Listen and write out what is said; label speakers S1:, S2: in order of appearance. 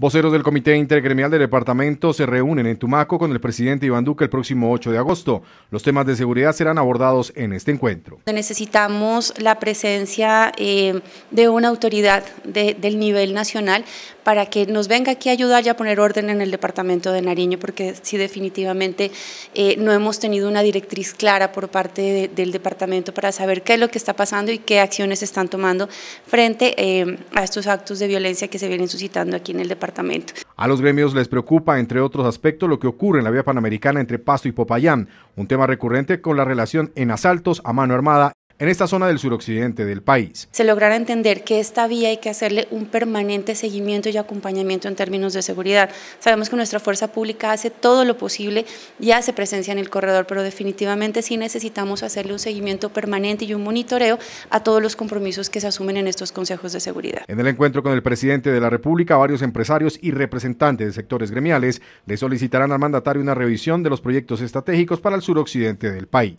S1: Voceros del Comité Intergremial del Departamento se reúnen en Tumaco con el presidente Iván Duque el próximo 8 de agosto. Los temas de seguridad serán abordados en este encuentro.
S2: Necesitamos la presencia eh, de una autoridad del nivel nacional para que nos venga aquí a ayudar y a poner orden en el departamento de Nariño, porque sí definitivamente eh, no hemos tenido una directriz clara por parte del departamento para saber qué es lo que está pasando y qué acciones se están tomando frente eh, a estos actos de violencia que se vienen suscitando aquí en el departamento.
S1: A los gremios les preocupa, entre otros aspectos, lo que ocurre en la vía panamericana entre Pasto y Popayán, un tema recurrente con la relación en asaltos a mano armada en esta zona del suroccidente del país.
S2: Se logrará entender que esta vía hay que hacerle un permanente seguimiento y acompañamiento en términos de seguridad. Sabemos que nuestra fuerza pública hace todo lo posible y hace presencia en el corredor, pero definitivamente sí necesitamos hacerle un seguimiento permanente y un monitoreo a todos los compromisos que se asumen en estos consejos de seguridad.
S1: En el encuentro con el presidente de la República, varios empresarios y representantes de sectores gremiales le solicitarán al mandatario una revisión de los proyectos estratégicos para el suroccidente del país.